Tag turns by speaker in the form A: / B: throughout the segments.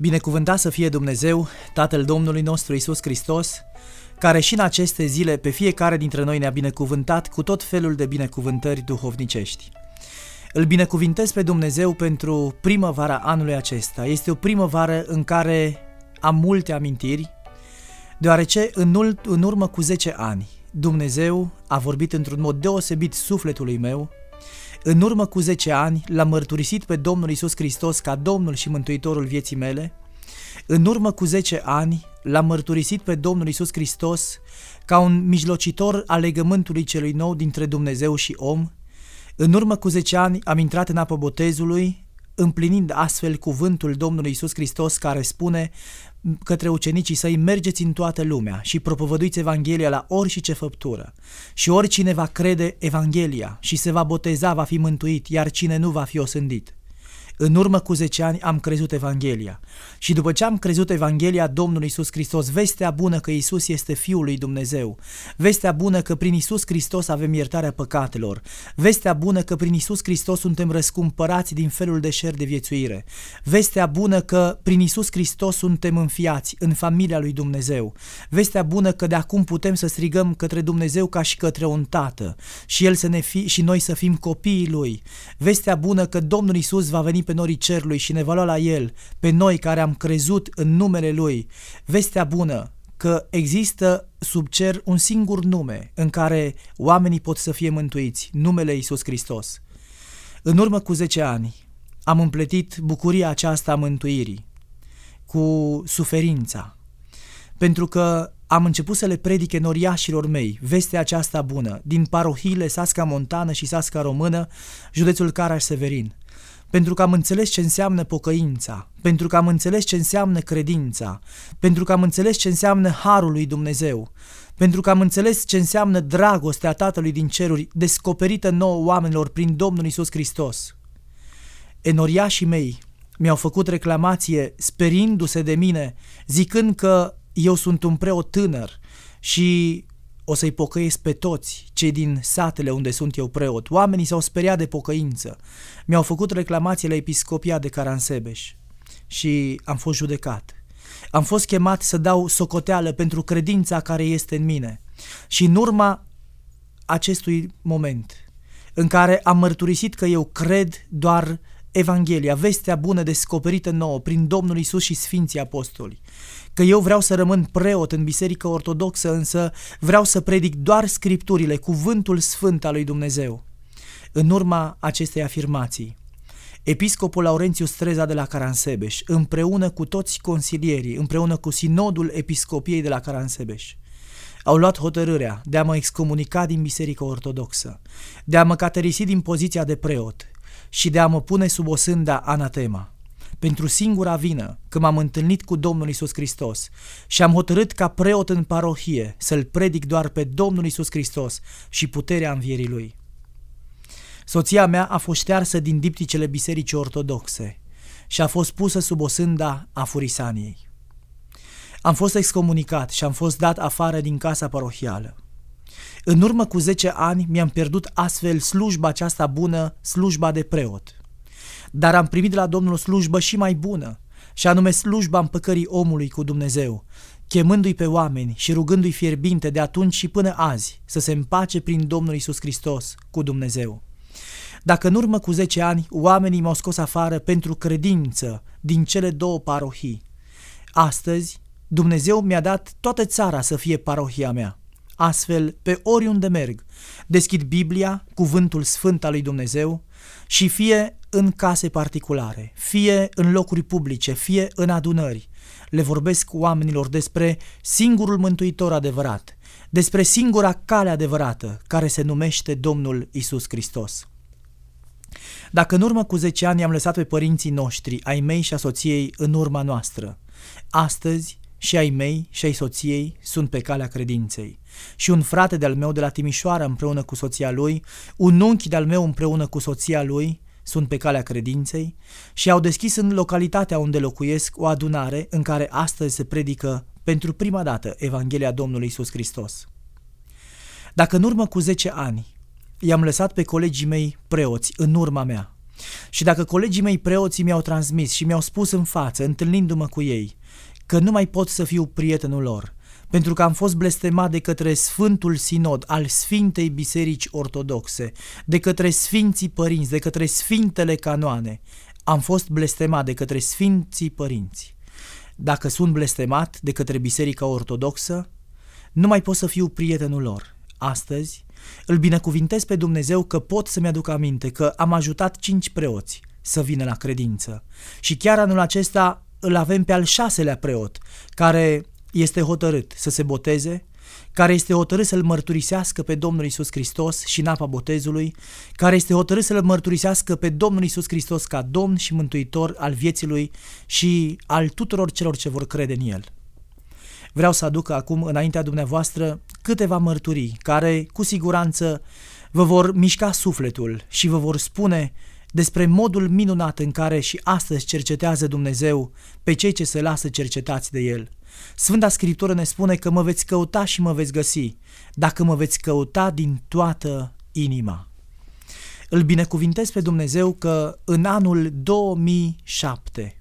A: Binecuvântat să fie Dumnezeu, Tatăl Domnului nostru Isus Hristos, care și în aceste zile pe fiecare dintre noi ne-a binecuvântat cu tot felul de binecuvântări duhovnicești. Îl binecuvintez pe Dumnezeu pentru primăvara anului acesta. Este o primăvară în care am multe amintiri, deoarece în urmă cu 10 ani Dumnezeu a vorbit într-un mod deosebit sufletului meu în urmă cu 10 ani l-am mărturisit pe Domnul Isus Hristos ca Domnul și Mântuitorul vieții mele. În urmă cu 10 ani l-am mărturisit pe Domnul Isus Hristos ca un mijlocitor al legământului celui nou dintre Dumnezeu și om. În urmă cu 10 ani am intrat în apă botezului, împlinind astfel cuvântul Domnului Isus Hristos care spune către ucenicii săi, mergeți în toată lumea și propovăduiți Evanghelia la orice făptură. Și oricine va crede Evanghelia și se va boteza va fi mântuit, iar cine nu va fi osândit. În urmă cu 10 ani am crezut Evanghelia. Și după ce am crezut Evanghelia Domnului Isus Hristos, vestea bună că Isus este Fiul lui Dumnezeu, vestea bună că prin Isus Hristos avem iertarea păcatelor, vestea bună că prin Isus Hristos suntem răscumpărați din felul de șer de viețuire, vestea bună că prin Isus Hristos suntem înfiați în familia lui Dumnezeu, vestea bună că de acum putem să strigăm către Dumnezeu ca și către un tată și, el să ne fi, și noi să fim copiii Lui, vestea bună că Domnul Isus va veni pe norii cerului și ne va lua la el, pe noi care am crezut în numele lui, vestea bună că există sub cer un singur nume în care oamenii pot să fie mântuiți, numele Isus Hristos. În urmă cu 10 ani am împletit bucuria aceasta a mântuirii cu suferința, pentru că am început să le predic enoriașilor mei vestea aceasta bună din parohile Sasca Montană și Sasca Română, județul Caraș-Severin pentru că am înțeles ce înseamnă pocăința, pentru că am înțeles ce înseamnă credința, pentru că am înțeles ce înseamnă harul lui Dumnezeu, pentru că am înțeles ce înseamnă dragostea Tatălui din ceruri, descoperită nouă oamenilor prin Domnul Isus Hristos. Enoriașii mei mi-au făcut reclamație sperindu-se de mine, zicând că eu sunt un preot tânăr și o să-i pocăiesc pe toți cei din satele unde sunt eu preot. Oamenii s-au speriat de pocăință. Mi-au făcut reclamații la episcopia de Caransebeș și am fost judecat. Am fost chemat să dau socoteală pentru credința care este în mine. Și în urma acestui moment în care am mărturisit că eu cred doar Evanghelia, vestea bună descoperită nouă prin Domnul Isus și Sfinții Apostoli, că eu vreau să rămân preot în biserică ortodoxă, însă vreau să predic doar scripturile, cuvântul sfânt al lui Dumnezeu. În urma acestei afirmații, Episcopul Laurențiu Streza de la Caransebeș, împreună cu toți consilierii, împreună cu sinodul episcopiei de la Caransebeș, au luat hotărârea de a mă excomunica din Biserica Ortodoxă, de a mă caterisi din poziția de preot și de a mă pune sub o anatema pentru singura vină că m-am întâlnit cu Domnul Isus Hristos și am hotărât ca preot în parohie să-L predic doar pe Domnul Isus Hristos și puterea învierii Lui. Soția mea a fost ștearsă din dipticele bisericii ortodoxe și a fost pusă sub osânda a furisaniei. Am fost excomunicat și am fost dat afară din casa parohială. În urmă cu 10 ani mi-am pierdut astfel slujba aceasta bună, slujba de preot – dar am primit de la Domnul slujbă și mai bună, și anume slujba împăcării omului cu Dumnezeu, chemându-i pe oameni și rugându-i fierbinte de atunci și până azi să se împace prin Domnul Isus Hristos cu Dumnezeu. Dacă în urmă cu 10 ani oamenii m-au scos afară pentru credință din cele două parohii, astăzi Dumnezeu mi-a dat toată țara să fie parohia mea. Astfel, pe oriunde merg, deschid Biblia, cuvântul sfânt al lui Dumnezeu, și fie în case particulare, fie în locuri publice, fie în adunări, le vorbesc oamenilor despre singurul mântuitor adevărat, despre singura cale adevărată care se numește Domnul Isus Hristos. Dacă în urmă cu 10 ani am lăsat pe părinții noștri, ai mei și a soției în urma noastră, astăzi și ai mei și ai soției sunt pe calea credinței. Și un frate de-al meu de la Timișoara împreună cu soția lui, un unchi de-al meu împreună cu soția lui, sunt pe calea credinței și au deschis în localitatea unde locuiesc o adunare în care astăzi se predică pentru prima dată Evanghelia Domnului Isus Hristos. Dacă în urmă cu 10 ani i-am lăsat pe colegii mei preoți în urma mea și dacă colegii mei preoții mi-au transmis și mi-au spus în față, întâlnindu-mă cu ei, că nu mai pot să fiu prietenul lor, pentru că am fost blestemat de către Sfântul Sinod al Sfintei Biserici Ortodoxe, de către Sfinții Părinți, de către Sfintele Canoane. Am fost blestemat de către Sfinții Părinți. Dacă sunt blestemat de către Biserica Ortodoxă, nu mai pot să fiu prietenul lor. Astăzi îl binecuvintez pe Dumnezeu că pot să-mi aduc aminte că am ajutat cinci preoți să vină la credință. Și chiar anul acesta îl avem pe al șaselea preot, care este hotărât să se boteze, care este hotărât să-L mărturisească pe Domnul Isus Hristos și în apa botezului, care este hotărât să-L mărturisească pe Domnul Isus Hristos ca Domn și Mântuitor al vieții Lui și al tuturor celor ce vor crede în El. Vreau să aduc acum înaintea dumneavoastră câteva mărturii care, cu siguranță, vă vor mișca sufletul și vă vor spune despre modul minunat în care și astăzi cercetează Dumnezeu pe cei ce se lasă cercetați de El. Sfânta Scriptură ne spune că mă veți căuta și mă veți găsi, dacă mă veți căuta din toată inima. Îl binecuvintez pe Dumnezeu că în anul 2007,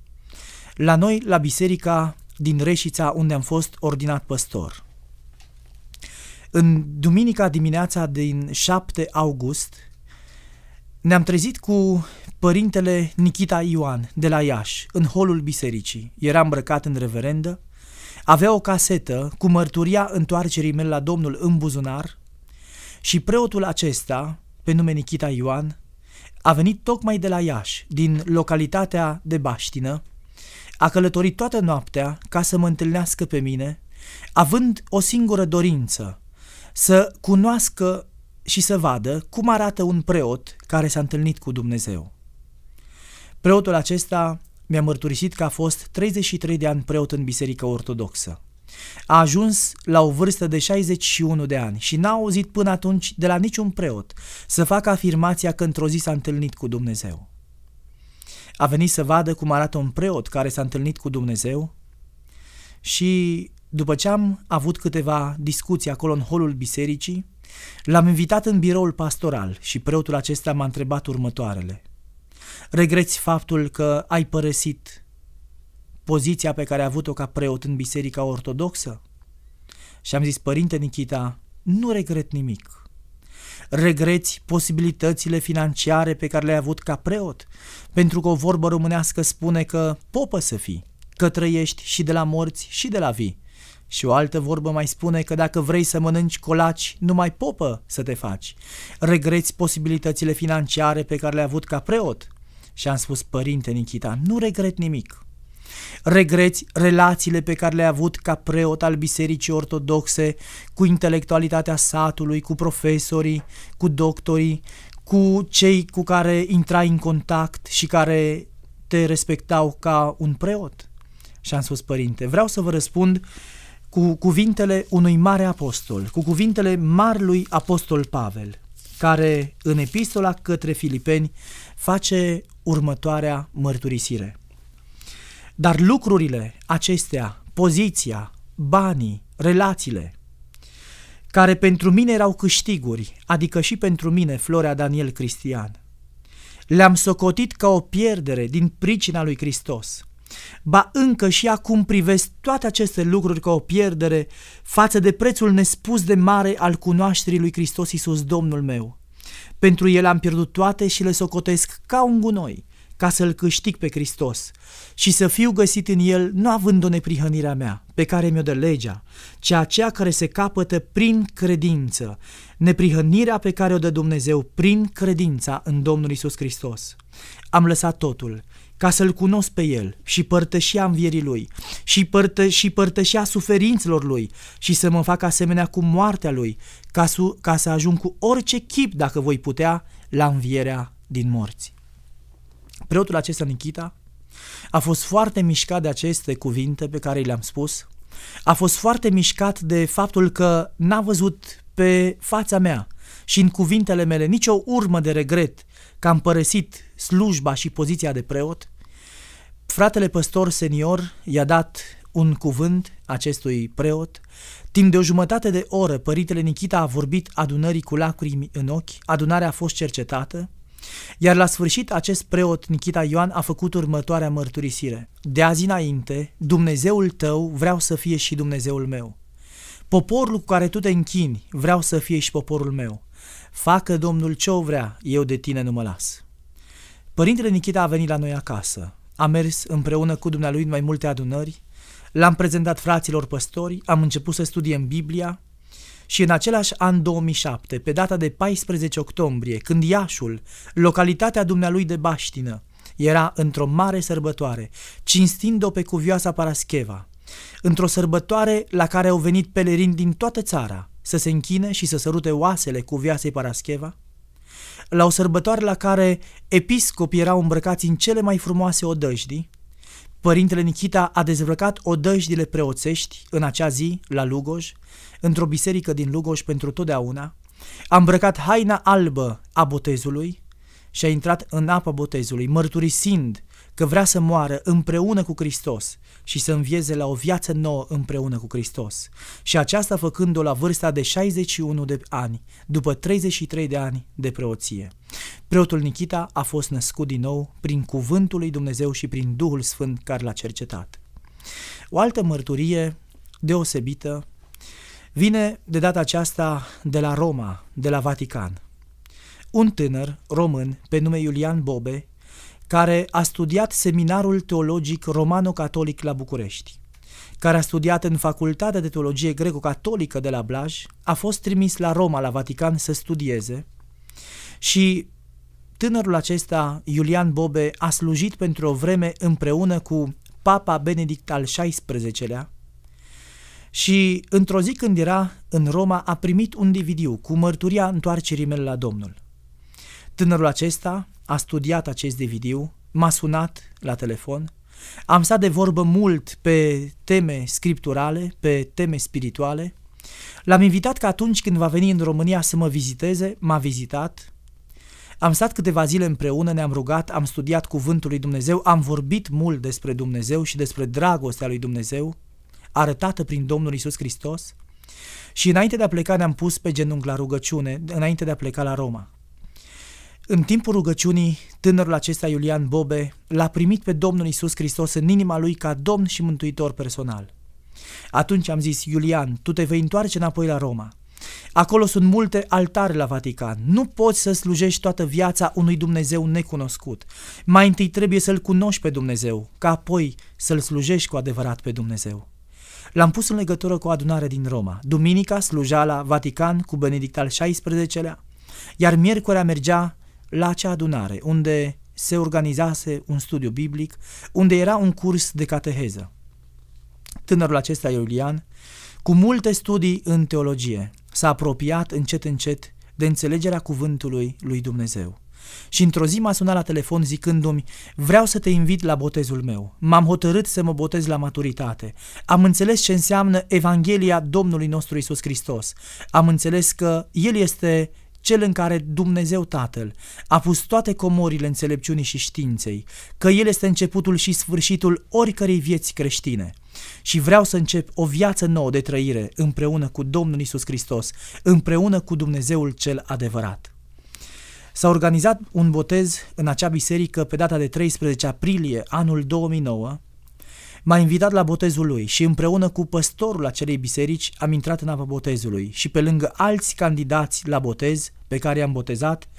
A: la noi, la biserica din Reșița, unde am fost ordinat păstor, în duminica dimineața din 7 august, ne-am trezit cu părintele Nikita Ioan de la Iași, în holul bisericii. Era îmbrăcat în reverendă, avea o casetă cu mărturia întoarcerii mele la Domnul în buzunar și preotul acesta, pe nume Nikita Ioan, a venit tocmai de la Iași, din localitatea de Baștină, a călătorit toată noaptea ca să mă întâlnească pe mine, având o singură dorință, să cunoască și să vadă cum arată un preot care s-a întâlnit cu Dumnezeu. Preotul acesta mi-a mărturisit că a fost 33 de ani preot în biserică Ortodoxă. A ajuns la o vârstă de 61 de ani și n-a auzit până atunci de la niciun preot să facă afirmația că într-o zi s-a întâlnit cu Dumnezeu. A venit să vadă cum arată un preot care s-a întâlnit cu Dumnezeu și după ce am avut câteva discuții acolo în holul bisericii, L-am invitat în biroul pastoral și preotul acesta m-a întrebat următoarele. Regreți faptul că ai părăsit poziția pe care ai avut-o ca preot în Biserica Ortodoxă? Și am zis, Părinte Nichita, nu regret nimic. Regreți posibilitățile financiare pe care le-ai avut ca preot, pentru că o vorbă românească spune că popă să fii, că trăiești și de la morți și de la vii, și o altă vorbă mai spune că dacă vrei să mănânci colaci, nu mai popă să te faci. Regreți posibilitățile financiare pe care le-ai avut ca preot? Și am spus, părinte Nichita, nu regret nimic. Regreți relațiile pe care le-ai avut ca preot al Bisericii Ortodoxe cu intelectualitatea satului, cu profesorii, cu doctorii, cu cei cu care intrai în contact și care te respectau ca un preot? Și am spus, părinte, vreau să vă răspund cu cuvintele unui mare apostol, cu cuvintele marlui apostol Pavel, care în epistola către filipeni face următoarea mărturisire. Dar lucrurile acestea, poziția, banii, relațiile, care pentru mine erau câștiguri, adică și pentru mine, Florea Daniel Cristian, le-am socotit ca o pierdere din pricina lui Hristos. Ba încă și acum privesc toate aceste lucruri ca o pierdere față de prețul nespus de mare al cunoașterii lui Hristos Iisus Domnul meu. Pentru el am pierdut toate și le socotesc ca un gunoi, ca să-l câștig pe Hristos și să fiu găsit în el nu având o neprihănirea mea, pe care mi-o dă legea, ci aceea care se capătă prin credință, neprihănirea pe care o dă Dumnezeu prin credința în Domnul Isus Hristos. Am lăsat totul ca să-L cunosc pe El și părtășia învierii Lui și, părtă, și părtășia suferințelor Lui și să mă fac asemenea cu moartea Lui, ca, su, ca să ajung cu orice chip, dacă voi putea, la învierea din morți. Preotul acesta, Nikita, a fost foarte mișcat de aceste cuvinte pe care le-am spus, a fost foarte mișcat de faptul că n-a văzut pe fața mea și în cuvintele mele nicio urmă de regret că am părăsit slujba și poziția de preot, fratele păstor senior i-a dat un cuvânt acestui preot. Timp de o jumătate de oră, păritele Nichita a vorbit adunării cu lacrimi în ochi, adunarea a fost cercetată, iar la sfârșit acest preot Nichita Ioan a făcut următoarea mărturisire. De azi înainte, Dumnezeul tău vreau să fie și Dumnezeul meu. Poporul cu care tu te închini vreau să fie și poporul meu. Facă Domnul ce o vrea, eu de tine nu mă las. Părintele Nichita a venit la noi acasă. A mers împreună cu dumnealui în mai multe adunări, l-am prezentat fraților păstori, am început să studiem Biblia și în același an 2007, pe data de 14 octombrie, când Iașul, localitatea dumnealui de Baștină, era într-o mare sărbătoare, cinstind-o pe cuvioasa Parascheva, într-o sărbătoare la care au venit pelerini din toată țara – să se închine și să sărute oasele cu viaței Parascheva? La o sărbătoare la care episcopii erau îmbrăcați în cele mai frumoase odăjdii, Părintele Nichita a dezbrăcat odăjdile preoțești în acea zi la Lugoj, într-o biserică din Lugoj pentru totdeauna, a îmbrăcat haina albă a botezului și a intrat în apa botezului, mărturisind că vrea să moară împreună cu Hristos și să învieze la o viață nouă împreună cu Hristos. Și aceasta făcând-o la vârsta de 61 de ani, după 33 de ani de preoție. Preotul Nikita a fost născut din nou prin cuvântul lui Dumnezeu și prin Duhul Sfânt care l-a cercetat. O altă mărturie deosebită vine de data aceasta de la Roma, de la Vatican. Un tânăr român pe nume Iulian Bobe care a studiat seminarul teologic romano-catolic la București, care a studiat în Facultatea de Teologie Greco-Catolică de la Blaj, a fost trimis la Roma, la Vatican, să studieze și tânărul acesta, Iulian Bobe, a slujit pentru o vreme împreună cu Papa Benedict al XVI-lea și într-o zi când era în Roma a primit un dividiu cu mărturia întoarcerii mele la Domnul. Tânărul acesta a studiat acest DVD, m-a sunat la telefon, am stat de vorbă mult pe teme scripturale, pe teme spirituale. L-am invitat că atunci când va veni în România să mă viziteze, m-a vizitat. Am stat câteva zile împreună, ne-am rugat, am studiat cuvântul lui Dumnezeu, am vorbit mult despre Dumnezeu și despre dragostea lui Dumnezeu, arătată prin Domnul Isus Hristos. Și înainte de a pleca ne-am pus pe genunchi la rugăciune, înainte de a pleca la Roma. În timpul rugăciunii, tânărul acesta Iulian Bobe l-a primit pe Domnul Isus Hristos în inima lui ca Domn și Mântuitor personal. Atunci am zis, Iulian, tu te vei întoarce înapoi la Roma. Acolo sunt multe altare la Vatican. Nu poți să slujești toată viața unui Dumnezeu necunoscut. Mai întâi trebuie să-L cunoști pe Dumnezeu, ca apoi să-L slujești cu adevărat pe Dumnezeu. L-am pus în legătură cu o adunare din Roma. Duminica sluja la Vatican cu Benedict al XVI-lea, iar miercurea mergea la acea adunare unde se organizase un studiu biblic, unde era un curs de cateheză. Tânărul acesta, Iulian, cu multe studii în teologie, s-a apropiat încet încet de înțelegerea cuvântului lui Dumnezeu. Și într-o zi m-a sunat la telefon zicându-mi, vreau să te invit la botezul meu. M-am hotărât să mă botez la maturitate. Am înțeles ce înseamnă Evanghelia Domnului nostru Isus Hristos. Am înțeles că El este cel în care Dumnezeu Tatăl a pus toate comorile înțelepciunii și științei, că El este începutul și sfârșitul oricărei vieți creștine. Și vreau să încep o viață nouă de trăire împreună cu Domnul Isus Hristos, împreună cu Dumnezeul cel adevărat. S-a organizat un botez în acea biserică pe data de 13 aprilie anul 2009 m-a invitat la botezul lui și împreună cu păstorul acelei biserici am intrat în apa botezului și pe lângă alți candidați la botez pe care i-am botezat,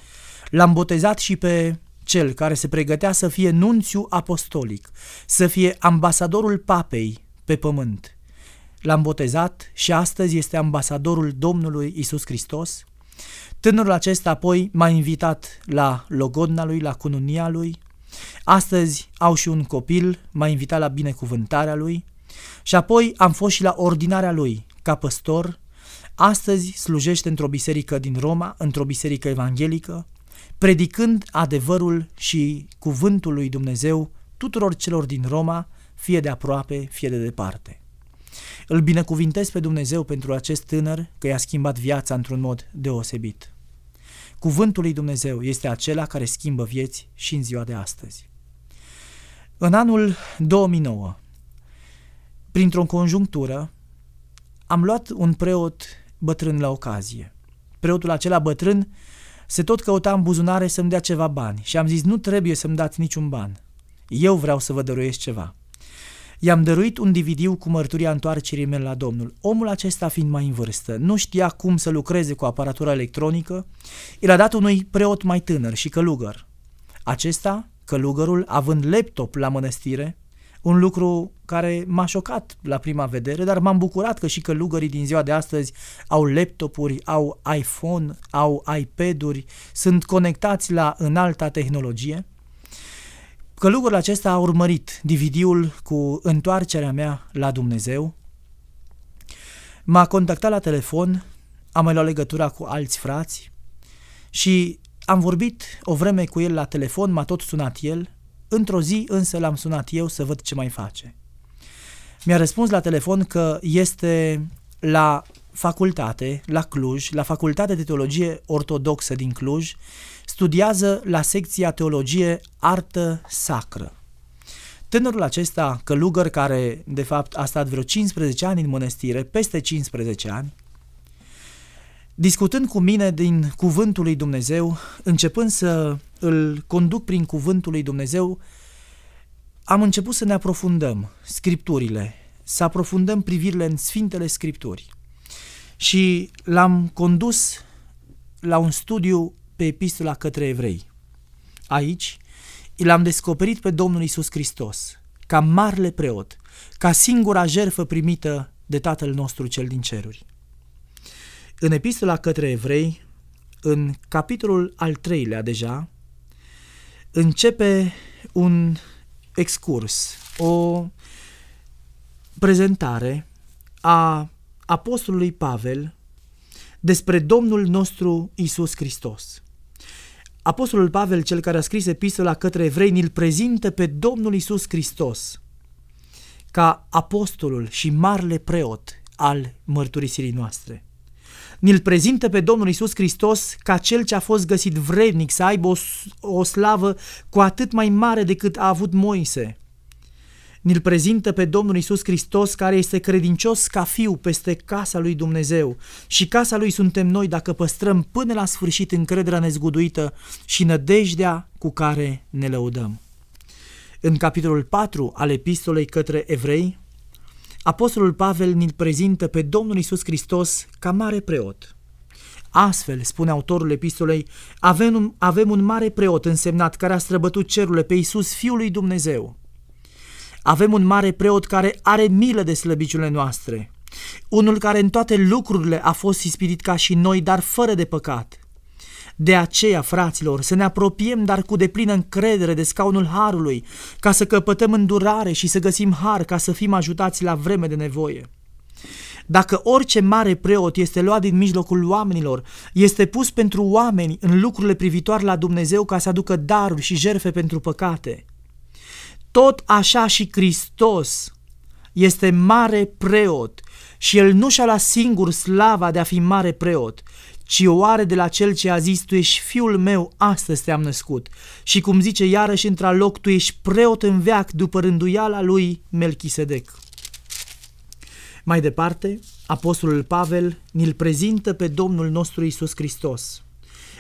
A: l-am botezat și pe cel care se pregătea să fie nunțiu apostolic, să fie ambasadorul papei pe pământ. L-am botezat și astăzi este ambasadorul Domnului Isus Hristos. Tânărul acesta apoi m-a invitat la logodna lui, la cununia lui, Astăzi au și un copil, m-a invitat la binecuvântarea lui și apoi am fost și la ordinarea lui ca păstor. Astăzi slujește într-o biserică din Roma, într-o biserică evanghelică, predicând adevărul și cuvântul lui Dumnezeu tuturor celor din Roma, fie de aproape, fie de departe. Îl binecuvintez pe Dumnezeu pentru acest tânăr că i-a schimbat viața într-un mod deosebit. Cuvântul lui Dumnezeu este acela care schimbă vieți și în ziua de astăzi. În anul 2009, printr-o conjunctură, am luat un preot bătrân la ocazie. Preotul acela bătrân se tot căuta în buzunare să-mi dea ceva bani și am zis nu trebuie să-mi dați niciun ban. Eu vreau să vă dăruiesc ceva. I-am dăruit un dividiu cu mărturia întoarcerii mele la Domnul. Omul acesta fiind mai în vârstă, nu știa cum să lucreze cu aparatura electronică, i-l-a dat unui preot mai tânăr și călugăr. Acesta, călugărul, având laptop la mănăstire, un lucru care m-a șocat la prima vedere, dar m-am bucurat că și călugării din ziua de astăzi au laptopuri, au iPhone, au iPad-uri, sunt conectați la înalta tehnologie – Călugul acesta a urmărit DVD-ul cu întoarcerea mea la Dumnezeu, m-a contactat la telefon, am mai luat legătura cu alți frați și am vorbit o vreme cu el la telefon, m-a tot sunat el, într-o zi însă l-am sunat eu să văd ce mai face. Mi-a răspuns la telefon că este la facultate, la Cluj, la facultatea de teologie ortodoxă din Cluj studiază la secția teologie artă sacră. Tânărul acesta, călugăr care de fapt a stat vreo 15 ani în mănăstire, peste 15 ani, discutând cu mine din cuvântul lui Dumnezeu, începând să îl conduc prin cuvântul lui Dumnezeu, am început să ne aprofundăm scripturile, să aprofundăm privirile în Sfintele Scripturi. Și l-am condus la un studiu pe epistola către evrei. Aici l-am descoperit pe Domnul Isus Hristos, ca marele preot, ca singura jerfă primită de Tatăl nostru cel din ceruri. În epistola către evrei, în capitolul al treilea deja, începe un excurs, o prezentare a apostolului Pavel despre Domnul nostru Isus Hristos. Apostolul Pavel, cel care a scris epistola către evrei, îl prezintă pe Domnul Isus Hristos ca apostolul și marele preot al mărturisirii noastre. Îl prezintă pe Domnul Isus Hristos ca cel ce a fost găsit vrednic să aibă o, o slavă cu atât mai mare decât a avut Moise – Ni-l prezintă pe Domnul Isus Hristos care este credincios ca fiu peste casa lui Dumnezeu și casa lui suntem noi dacă păstrăm până la sfârșit încrederea nezguduită și nădejdea cu care ne lăudăm. În capitolul 4 al epistolei către evrei, Apostolul Pavel ni-l prezintă pe Domnul Isus Hristos ca mare preot. Astfel, spune autorul epistolei, avem un, avem un mare preot însemnat care a străbătut cerurile pe Isus, Fiul lui Dumnezeu. Avem un mare preot care are milă de slăbiciunile noastre, unul care în toate lucrurile a fost ispirit ca și noi, dar fără de păcat. De aceea, fraților, să ne apropiem, dar cu deplină încredere de scaunul harului, ca să căpătăm îndurare și să găsim har ca să fim ajutați la vreme de nevoie. Dacă orice mare preot este luat din mijlocul oamenilor, este pus pentru oameni în lucrurile privitoare la Dumnezeu ca să aducă daruri și jerfe pentru păcate – tot așa și Hristos este mare preot și el nu și-a luat singur slava de a fi mare preot, ci o are de la cel ce a zis, tu ești fiul meu, astăzi te-am născut. Și cum zice iarăși într loc tu ești preot în veac după rânduiala lui Melchisedec. Mai departe, apostolul Pavel ni-l prezintă pe Domnul nostru Isus Hristos –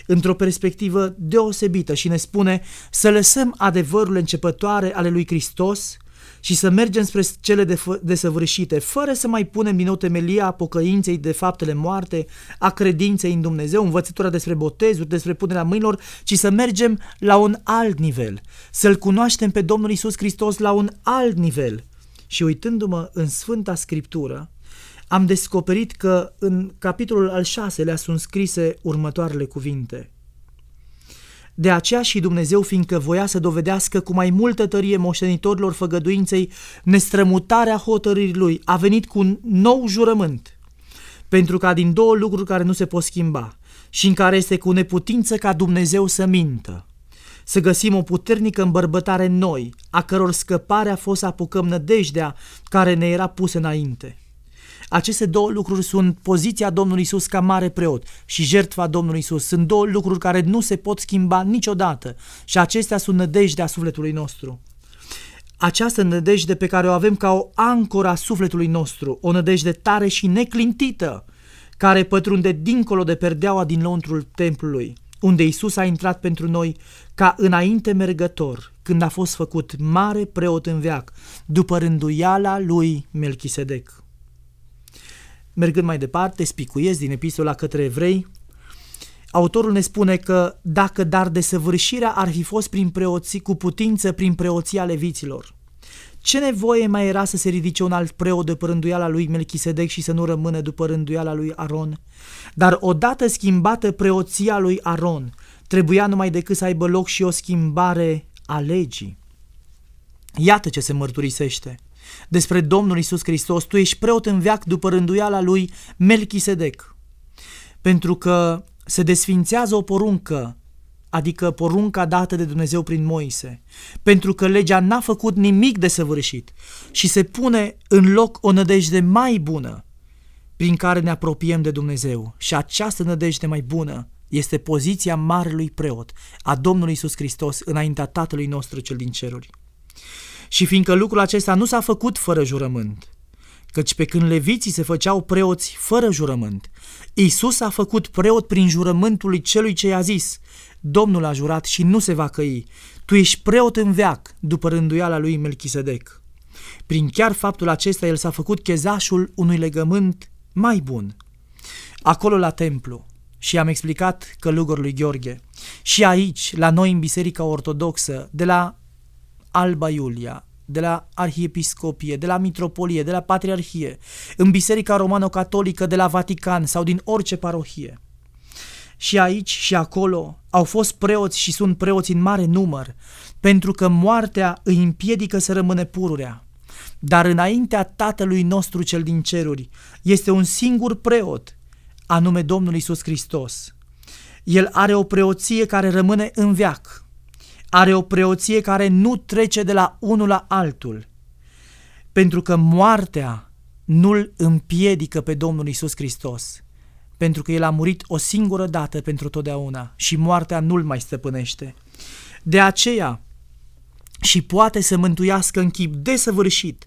A: într-o perspectivă deosebită și ne spune să lăsăm adevărul începătoare ale lui Hristos și să mergem spre cele de desăvârșite, fără să mai punem din nou temelia a pocăinței de faptele moarte, a credinței în Dumnezeu, învățătura despre botezuri, despre punerea mâinilor, ci să mergem la un alt nivel, să-L cunoaștem pe Domnul Isus Hristos la un alt nivel. Și uitându-mă în Sfânta Scriptură, am descoperit că în capitolul al șaselea sunt scrise următoarele cuvinte. De aceea și Dumnezeu, fiindcă voia să dovedească cu mai multă tărie moștenitorilor făgăduinței nestrămutarea hotărârii lui, a venit cu un nou jurământ, pentru ca din două lucruri care nu se pot schimba și în care este cu neputință ca Dumnezeu să mintă, să găsim o puternică îmbărbătare noi, a căror scăpare a fost apucăm nădejdea care ne era pusă înainte. Aceste două lucruri sunt poziția Domnului Isus ca mare preot și jertfa Domnului Isus. Sunt două lucruri care nu se pot schimba niciodată și acestea sunt nădejdea sufletului nostru. Această nădejde pe care o avem ca o ancora sufletului nostru, o nădejde tare și neclintită, care pătrunde dincolo de perdeaua din lăuntrul templului, unde Isus a intrat pentru noi ca înainte mergător, când a fost făcut mare preot în veac, după rânduiala lui Melchisedec. Mergând mai departe, spicuiesc din epistola către evrei, autorul ne spune că dacă dar desăvârșirea ar fi fost prin preoții, cu putință prin preoția leviților, ce nevoie mai era să se ridice un alt preot de părânduiala lui Melchisedec și să nu rămână după rânduiala lui Aron? Dar odată schimbată preoția lui Aron, trebuia numai decât să aibă loc și o schimbare a legii. Iată ce se mărturisește – despre Domnul Isus Hristos, tu ești preot în veac după rânduiala lui Melchisedec. Pentru că se desfințează o poruncă, adică porunca dată de Dumnezeu prin Moise, pentru că legea n-a făcut nimic de săvârșit și se pune în loc o nădejde mai bună prin care ne apropiem de Dumnezeu. Și această nădejde mai bună este poziția marelui preot a Domnului Isus Hristos înaintea Tatălui nostru cel din ceruri. Și fiindcă lucrul acesta nu s-a făcut fără jurământ, căci pe când leviții se făceau preoți fără jurământ, Isus a făcut preot prin jurământul celui ce i-a zis, Domnul a jurat și nu se va căi, tu ești preot în veac, după rânduiala lui Melchisedec. Prin chiar faptul acesta el s-a făcut chezașul unui legământ mai bun. Acolo la templu, și am explicat călugorului Gheorghe. Și aici, la noi în Biserica Ortodoxă, de la Alba Iulia, de la arhiepiscopie, de la mitropolie, de la patriarhie, în Biserica Romano-Catolică, de la Vatican sau din orice parohie. Și aici și acolo au fost preoți și sunt preoți în mare număr, pentru că moartea îi împiedică să rămâne pururea. Dar înaintea Tatălui nostru cel din ceruri este un singur preot, anume Domnul Isus Hristos. El are o preoție care rămâne în veac are o preoție care nu trece de la unul la altul, pentru că moartea nu-l împiedică pe Domnul Isus Hristos, pentru că el a murit o singură dată pentru totdeauna și moartea nu-l mai stăpânește. De aceea, și poate să mântuiască în chip desăvârșit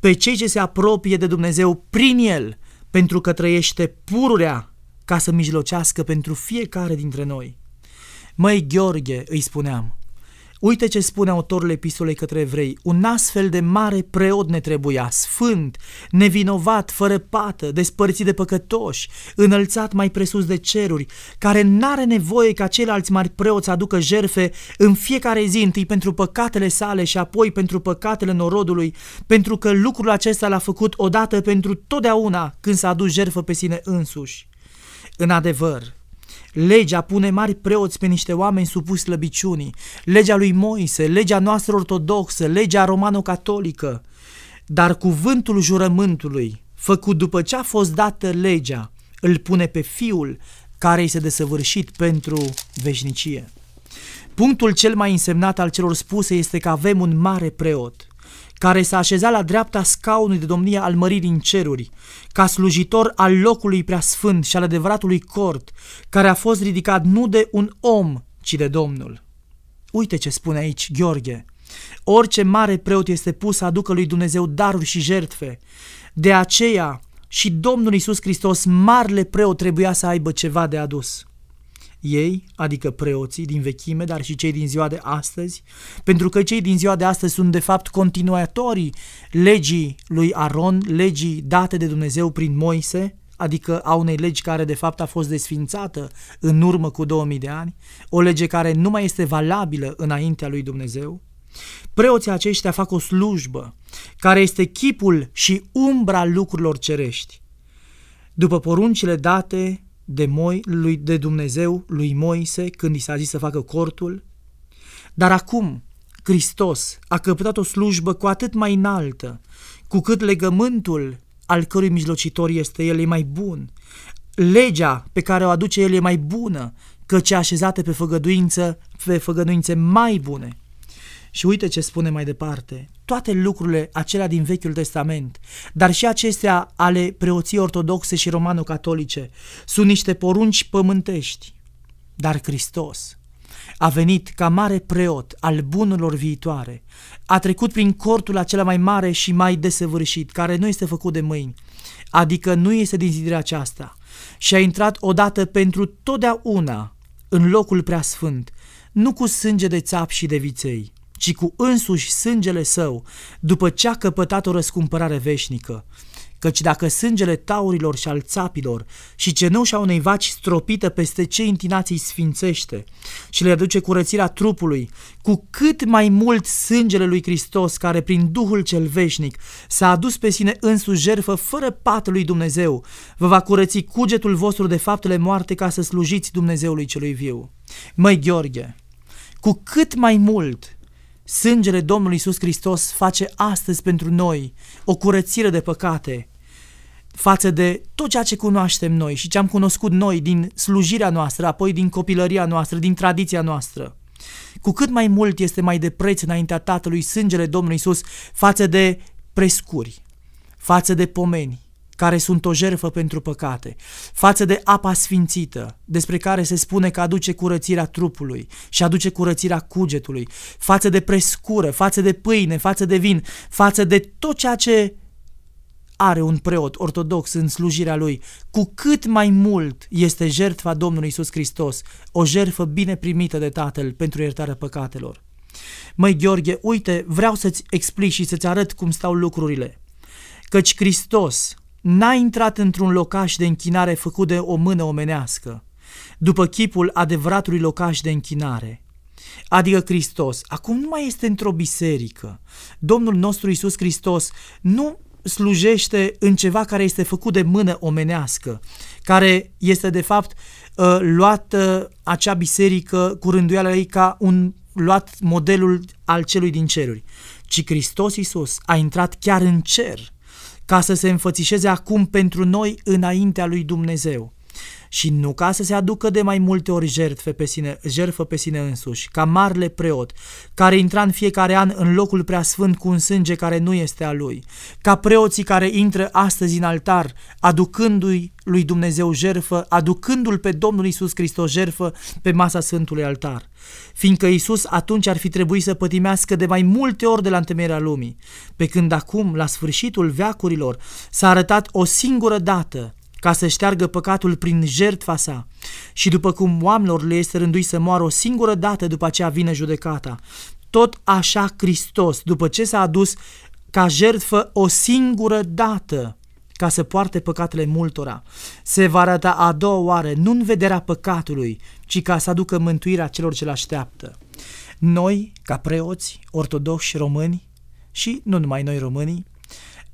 A: pe cei ce se apropie de Dumnezeu prin el, pentru că trăiește pururea ca să mijlocească pentru fiecare dintre noi. Măi, Gheorghe, îi spuneam, Uite ce spune autorul epistolei către evrei. Un astfel de mare preot ne trebuia, sfânt, nevinovat, fără pată, despărțit de păcătoși, înălțat mai presus de ceruri, care n-are nevoie ca ceilalți mari preoți aducă jerfe în fiecare zi, întâi pentru păcatele sale și apoi pentru păcatele norodului, pentru că lucrul acesta l-a făcut odată pentru totdeauna când s-a adus jerfă pe sine însuși. În adevăr, Legea pune mari preoți pe niște oameni supuși slăbiciunii. Legea lui Moise, legea noastră ortodoxă, legea romano-catolică. Dar cuvântul jurământului, făcut după ce a fost dată legea, îl pune pe fiul care este desăvârșit pentru veșnicie. Punctul cel mai însemnat al celor spuse este că avem un mare preot, care s-a așezat la dreapta scaunului de domnie al mării din ceruri, ca slujitor al locului preasfânt și al adevăratului cort, care a fost ridicat nu de un om, ci de Domnul. Uite ce spune aici Gheorghe. Orice mare preot este pus să aducă lui Dumnezeu daruri și jertfe. De aceea și Domnul Isus Hristos, marele preot, trebuia să aibă ceva de adus ei, adică preoții din vechime, dar și cei din ziua de astăzi, pentru că cei din ziua de astăzi sunt de fapt continuatorii legii lui Aron, legii date de Dumnezeu prin Moise, adică a unei legi care de fapt a fost desfințată în urmă cu 2000 de ani, o lege care nu mai este valabilă înaintea lui Dumnezeu. Preoții aceștia fac o slujbă care este chipul și umbra lucrurilor cerești. După poruncile date de, Moi, lui, de Dumnezeu lui Moise când i s-a zis să facă cortul, dar acum Hristos a căpătat o slujbă cu atât mai înaltă, cu cât legământul al cărui mijlocitor este el e mai bun, legea pe care o aduce el e mai bună, căci așezate pe făgăduință, pe făgăduințe mai bune. Și uite ce spune mai departe toate lucrurile acelea din Vechiul Testament, dar și acestea ale preoții ortodoxe și romano-catolice. Sunt niște porunci pământești, dar Hristos a venit ca mare preot al bunurilor viitoare, a trecut prin cortul acela mai mare și mai desăvârșit, care nu este făcut de mâini, adică nu este din zidirea aceasta, și a intrat odată pentru totdeauna în locul preasfânt, nu cu sânge de țap și de viței, ci cu însuși sângele său, după ce a căpătat o răscumpărare veșnică. Căci dacă sângele taurilor și al țapilor și cenușa unei vaci stropită peste cei îi sfințește și le aduce curățirea trupului, cu cât mai mult sângele lui Hristos, care prin Duhul cel veșnic s-a adus pe sine însuși jerfă fără patul lui Dumnezeu, vă va curăți cugetul vostru de faptele moarte ca să slujiți Dumnezeului celui viu. Măi, Gheorghe, cu cât mai mult Sângele Domnului Isus Hristos face astăzi pentru noi o curățire de păcate față de tot ceea ce cunoaștem noi și ce am cunoscut noi din slujirea noastră, apoi din copilăria noastră, din tradiția noastră. Cu cât mai mult este mai de preț înaintea Tatălui sângele Domnului Isus față de prescuri, față de pomeni, care sunt o jerfă pentru păcate, față de apa sfințită, despre care se spune că aduce curățirea trupului și aduce curățirea cugetului, față de prescură, față de pâine, față de vin, față de tot ceea ce are un preot ortodox în slujirea lui, cu cât mai mult este jertfa Domnului Isus Hristos, o jertfă bine primită de Tatăl pentru iertarea păcatelor. Măi, Gheorghe, uite, vreau să-ți explic și să-ți arăt cum stau lucrurile. Căci Hristos, n-a intrat într-un locaș de închinare făcut de o mână omenească, după chipul adevăratului locaș de închinare, Adică Hristos, acum nu mai este într-o biserică. Domnul nostru Isus Hristos nu slujește în ceva care este făcut de mână omenească, care este de fapt ă, luată acea biserică cu rânduiala ei ca un luat modelul al celui din ceruri. Ci Hristos Isus a intrat chiar în cer ca să se înfățișeze acum pentru noi înaintea lui Dumnezeu și nu ca să se aducă de mai multe ori jertfe pe sine, jertfă pe sine însuși, ca marle preot, care intra în fiecare an în locul sfânt cu un sânge care nu este a lui, ca preoții care intră astăzi în altar, aducându-i lui Dumnezeu jertfă, aducându-l pe Domnul Isus Hristos jertfă pe masa Sfântului altar. Fiindcă Isus atunci ar fi trebuit să pătimească de mai multe ori de la întemeierea lumii, pe când acum, la sfârșitul veacurilor, s-a arătat o singură dată ca să șteargă păcatul prin jertfa sa. Și după cum oamenilor le este rânduit să moară o singură dată după aceea vine judecata. Tot așa Hristos, după ce s-a adus ca jertfă o singură dată ca să poarte păcatele multora, se va arăta a doua oară, nu în vederea păcatului, ci ca să aducă mântuirea celor ce-l așteaptă. Noi, ca preoți, ortodoxi români, și nu numai noi românii,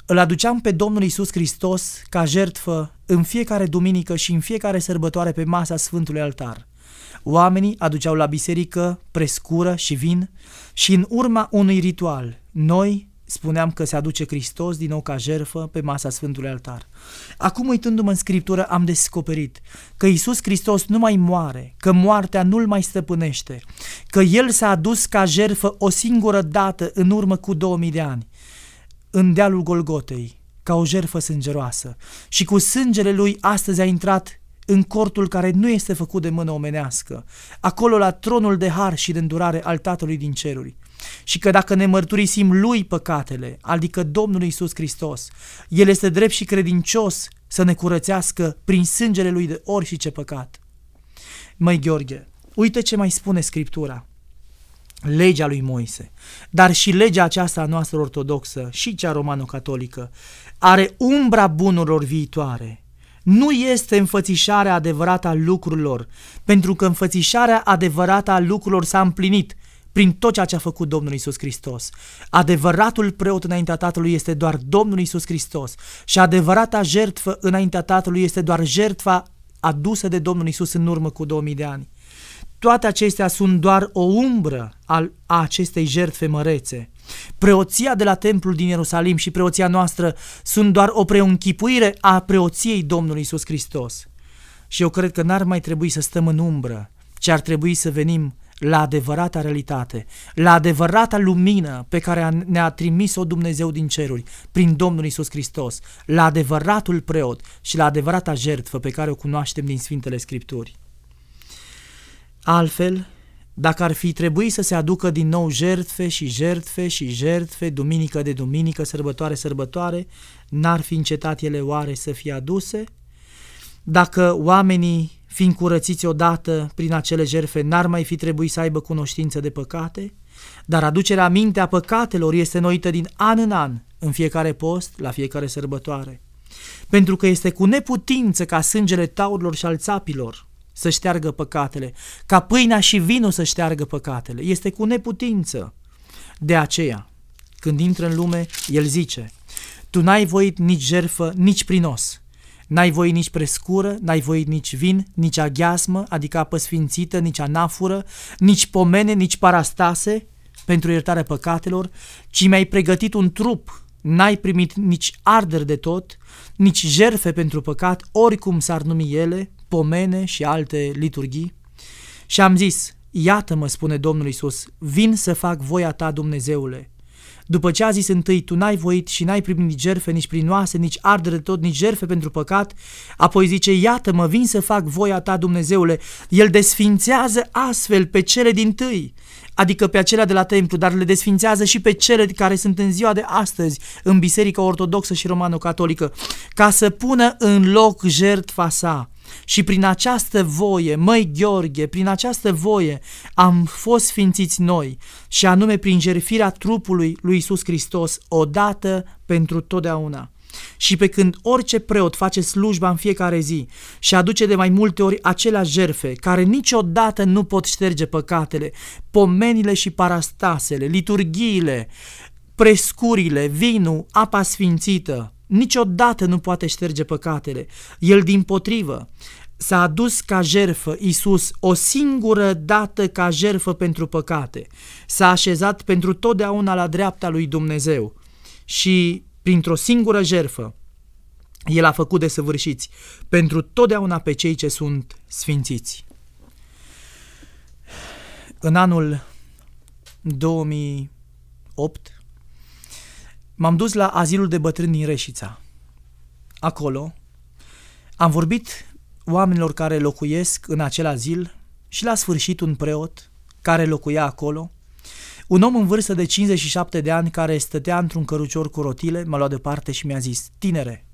A: îl aduceam pe Domnul Isus Hristos ca jertfă în fiecare duminică și în fiecare sărbătoare pe masa Sfântului Altar. Oamenii aduceau la biserică prescură și vin și în urma unui ritual, noi spuneam că se aduce Hristos din nou ca jertfă pe masa Sfântului Altar. Acum uitându-mă în Scriptură am descoperit că Isus Hristos nu mai moare, că moartea nu-L mai stăpânește, că El s-a adus ca jertfă o singură dată în urmă cu 2000 de ani în dealul Golgotei ca o jerfă sângeroasă și cu sângele lui astăzi a intrat în cortul care nu este făcut de mână omenească, acolo la tronul de har și de îndurare al Tatălui din ceruri. Și că dacă ne mărturisim lui păcatele, adică Domnul Isus Hristos, el este drept și credincios să ne curățească prin sângele lui de orice păcat. Măi Gheorghe, uite ce mai spune Scriptura legea lui Moise, dar și legea aceasta a noastră ortodoxă și cea romano-catolică are umbra bunurilor viitoare. Nu este înfățișarea adevărată a lucrurilor, pentru că înfățișarea adevărată a lucrurilor s-a împlinit prin tot ceea ce a făcut Domnul Isus Hristos. Adevăratul preot înaintea Tatălui este doar Domnul Isus Hristos și adevărata jertfă înaintea Tatălui este doar jertfa adusă de Domnul Isus în urmă cu 2000 de ani. Toate acestea sunt doar o umbră al, a acestei jertfe mărețe. Preoția de la templul din Ierusalim și preoția noastră sunt doar o preînchipuire a preoției Domnului Isus Hristos. Și eu cred că n-ar mai trebui să stăm în umbră, ci ar trebui să venim la adevărata realitate, la adevărata lumină pe care ne-a trimis-o Dumnezeu din ceruri, prin Domnul Isus Hristos, la adevăratul preot și la adevărata jertfă pe care o cunoaștem din Sfintele Scripturii. Altfel, dacă ar fi trebuit să se aducă din nou jertfe și jertfe și jertfe, duminică de duminică, sărbătoare, sărbătoare, n-ar fi încetat ele oare să fie aduse? Dacă oamenii, fiind curățiți odată prin acele jertfe, n-ar mai fi trebuit să aibă cunoștință de păcate? Dar aducerea minte a păcatelor este noită din an în an, în fiecare post, la fiecare sărbătoare. Pentru că este cu neputință ca sângele taurilor și al țapilor, să șteargă păcatele, ca pâinea și vinul să șteargă păcatele. Este cu neputință. De aceea, când intră în lume, el zice, tu n-ai voit nici jerfă, nici prinos, n-ai voit nici prescură, n-ai voit nici vin, nici aghiasmă, adică apă sfințită, nici anafură, nici pomene, nici parastase, pentru iertarea păcatelor, ci mi-ai pregătit un trup, n-ai primit nici arder de tot, nici jerfe pentru păcat, oricum s-ar numi ele, pomene și alte liturghii și am zis, iată-mă, spune Domnul Isus, vin să fac voia ta, Dumnezeule. După ce a zis întâi, tu n-ai voit și n-ai primit nici jerfe, nici prinoase, nici ardere tot, nici jerfe pentru păcat, apoi zice, iată-mă, vin să fac voia ta, Dumnezeule. El desfințează astfel pe cele din tâi, adică pe acelea de la templu, dar le desfințează și pe cele care sunt în ziua de astăzi în Biserica Ortodoxă și Romano-Catolică, ca să pună în loc jertfa sa și prin această voie, măi Gheorghe, prin această voie am fost sfințiți noi, și anume prin jerfirea trupului lui Iisus Hristos, odată pentru totdeauna. Și pe când orice preot face slujba în fiecare zi și aduce de mai multe ori aceleași jerfe, care niciodată nu pot șterge păcatele, pomenile și parastasele, liturghiile, prescurile, vinul, apa sfințită, niciodată nu poate șterge păcatele. El, din potrivă, s-a adus ca jerfă Iisus o singură dată ca jerfă pentru păcate. S-a așezat pentru totdeauna la dreapta lui Dumnezeu și printr-o singură jerfă el a făcut de săvârșiți pentru totdeauna pe cei ce sunt sfințiți. În anul 2008 M-am dus la azilul de bătrâni din Reșița. Acolo am vorbit oamenilor care locuiesc în acel azil și la sfârșit un preot care locuia acolo, un om în vârstă de 57 de ani care stătea într-un cărucior cu rotile, m-a luat deoparte și mi-a zis, tinere,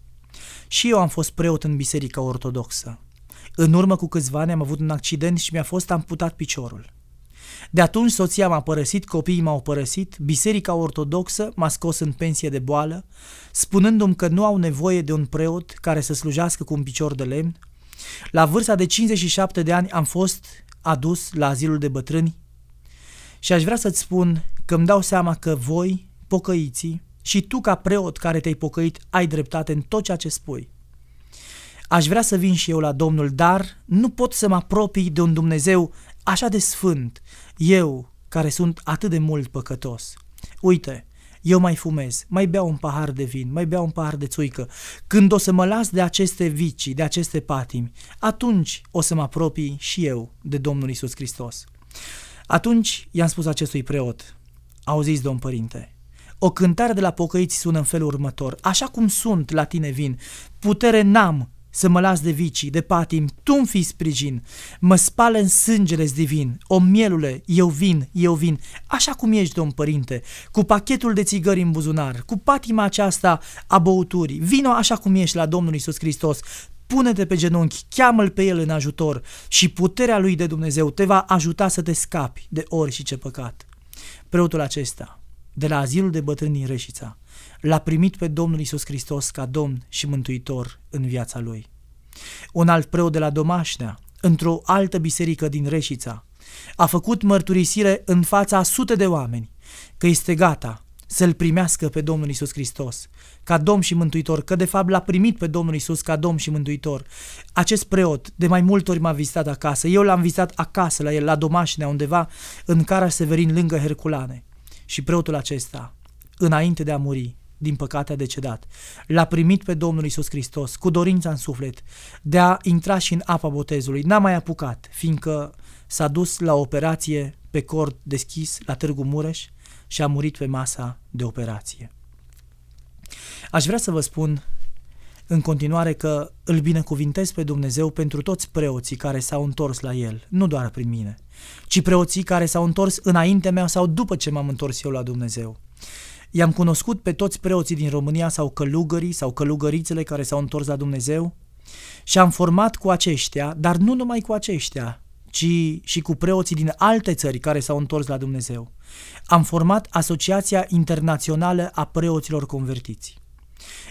A: și eu am fost preot în biserica ortodoxă. În urmă cu câțiva ani am avut un accident și mi-a fost amputat piciorul. De atunci soția m-a părăsit, copiii m-au părăsit, biserica ortodoxă m-a scos în pensie de boală, spunându-mi că nu au nevoie de un preot care să slujească cu un picior de lemn. La vârsta de 57 de ani am fost adus la azilul de bătrâni și aș vrea să-ți spun că îmi dau seama că voi, pocăiții, și tu ca preot care te-ai pocăit ai dreptate în tot ceea ce spui. Aș vrea să vin și eu la Domnul, dar nu pot să mă apropii de un Dumnezeu așa de sfânt, eu, care sunt atât de mult păcătos, uite, eu mai fumez, mai beau un pahar de vin, mai beau un pahar de țuică. Când o să mă las de aceste vicii, de aceste patimi, atunci o să mă apropii și eu de Domnul Isus Hristos. Atunci i-am spus acestui preot, auziți, domn părinte, o cântare de la pocăiți sună în felul următor, așa cum sunt la tine vin, putere n-am să mă las de vicii, de patim, tu fi sprijin, mă spală în sângele divin, o mielule, eu vin, eu vin, așa cum ești, domn părinte, cu pachetul de țigări în buzunar, cu patima aceasta a băuturii, vino așa cum ești la Domnul Isus Hristos, pune-te pe genunchi, cheamă-L pe El în ajutor și puterea Lui de Dumnezeu te va ajuta să te scapi de ori și ce păcat. Preotul acesta, de la azilul de bătrâni din Reșița, l-a primit pe Domnul Isus Hristos ca Domn și Mântuitor în viața lui. Un alt preot de la Domașnea, într-o altă biserică din Reșița, a făcut mărturisire în fața a sute de oameni că este gata să-L primească pe Domnul Isus Hristos ca Domn și Mântuitor, că de fapt l-a primit pe Domnul Isus ca Domn și Mântuitor. Acest preot de mai multe ori m-a vizitat acasă, eu l-am vizitat acasă la el, la Domașnea, undeva în Cara Severin, lângă Herculane. Și preotul acesta, înainte de a muri, din păcate a decedat, l-a primit pe Domnul Isus Hristos cu dorința în suflet de a intra și în apa botezului, n-a mai apucat, fiindcă s-a dus la operație pe cord deschis la Târgu Mureș și a murit pe masa de operație. Aș vrea să vă spun în continuare că îl binecuvintez pe Dumnezeu pentru toți preoții care s-au întors la el, nu doar prin mine, ci preoții care s-au întors înainte mea sau după ce m-am întors eu la Dumnezeu. I-am cunoscut pe toți preoții din România sau călugării sau călugărițele care s-au întors la Dumnezeu și am format cu aceștia, dar nu numai cu aceștia, ci și cu preoții din alte țări care s-au întors la Dumnezeu. Am format Asociația Internațională a Preoților Convertiți.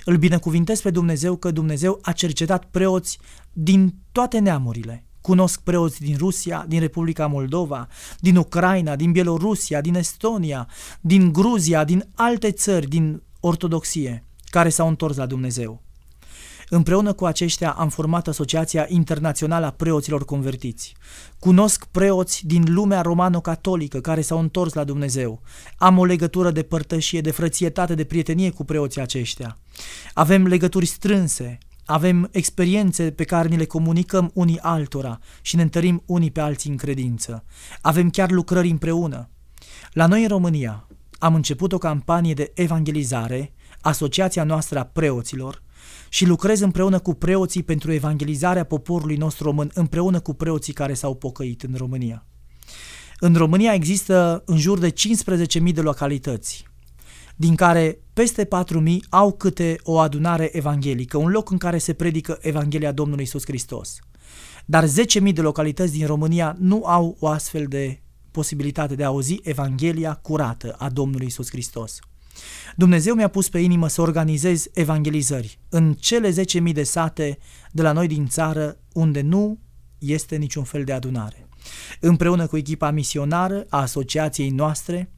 A: Îl binecuvintesc pe Dumnezeu că Dumnezeu a cercetat preoți din toate neamurile, Cunosc preoți din Rusia, din Republica Moldova, din Ucraina, din Bielorusia, din Estonia, din Gruzia, din alte țări din Ortodoxie, care s-au întors la Dumnezeu. Împreună cu aceștia am format Asociația Internațională a Preoților Convertiți. Cunosc preoți din lumea romano-catolică care s-au întors la Dumnezeu. Am o legătură de părtășie, de frățietate, de prietenie cu preoții aceștia. Avem legături strânse, avem experiențe pe care ni le comunicăm unii altora și ne întărim unii pe alții în credință. Avem chiar lucrări împreună. La noi în România am început o campanie de evangelizare, asociația noastră a preoților, și lucrez împreună cu preoții pentru evangelizarea poporului nostru român, împreună cu preoții care s-au pocăit în România. În România există în jur de 15.000 de localități din care peste 4.000 au câte o adunare evanghelică, un loc în care se predică Evanghelia Domnului Isus Hristos. Dar 10.000 de localități din România nu au o astfel de posibilitate de a auzi Evanghelia curată a Domnului Isus Hristos. Dumnezeu mi-a pus pe inimă să organizez evangelizări în cele 10.000 de sate de la noi din țară unde nu este niciun fel de adunare. Împreună cu echipa misionară a asociației noastre,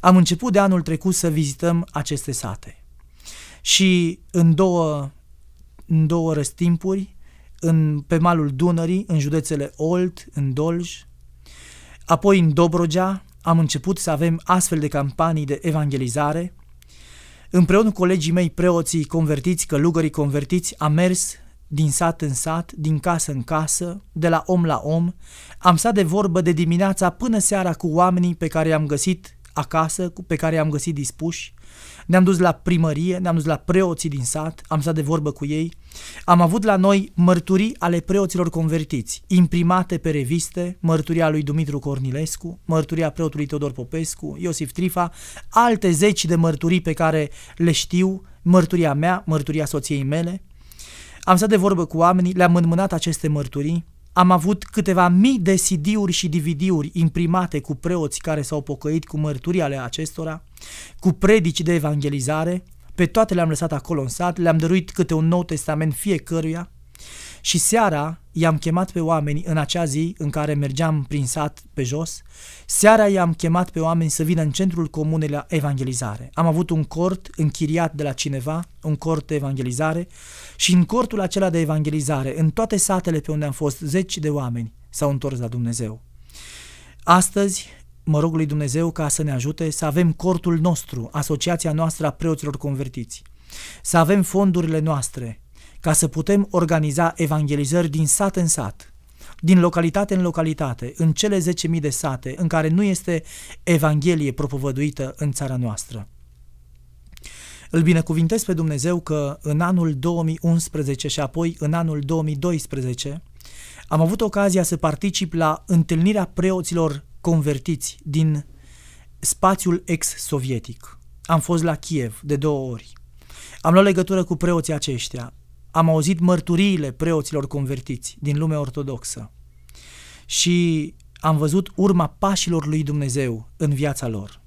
A: am început de anul trecut să vizităm aceste sate și în două, în două răstimpuri, în, pe malul Dunării, în județele Olt, în Dolj, apoi în Dobrogea, am început să avem astfel de campanii de evangelizare. Împreună cu colegii mei preoții convertiți, călugării convertiți, am mers din sat în sat, din casă în casă, de la om la om, am stat de vorbă de dimineața până seara cu oamenii pe care i-am găsit acasă pe care i-am găsit dispuși, ne-am dus la primărie, ne-am dus la preoții din sat, am stat de vorbă cu ei, am avut la noi mărturii ale preoților convertiți, imprimate pe reviste, mărturia lui Dumitru Cornilescu, mărturia preotului Teodor Popescu, Iosif Trifa, alte zeci de mărturii pe care le știu, mărturia mea, mărturia soției mele. Am stat de vorbă cu oamenii, le-am înmânat aceste mărturii, am avut câteva mii de CD-uri și DVD-uri imprimate cu preoți care s-au pocăit cu mărturii ale acestora, cu predici de evangelizare, pe toate le-am lăsat acolo în sat, le-am dăruit câte un nou testament fiecăruia, și seara i-am chemat pe oameni în acea zi în care mergeam prin sat pe jos, seara i-am chemat pe oameni să vină în centrul comunei la evangelizare. Am avut un cort închiriat de la cineva, un cort de evangelizare și în cortul acela de evangelizare, în toate satele pe unde am fost, zeci de oameni s-au întors la Dumnezeu. Astăzi mă rog lui Dumnezeu ca să ne ajute să avem cortul nostru, asociația noastră a preoților convertiți, să avem fondurile noastre, ca să putem organiza evangelizări din sat în sat, din localitate în localitate, în cele 10.000 de sate în care nu este Evanghelie propovăduită în țara noastră. Îl binecuvintez pe Dumnezeu că în anul 2011 și apoi în anul 2012 am avut ocazia să particip la întâlnirea preoților convertiți din spațiul ex-sovietic. Am fost la Kiev de două ori. Am luat legătură cu preoții aceștia am auzit mărturiile preoților convertiți din lumea ortodoxă și am văzut urma pașilor lui Dumnezeu în viața lor.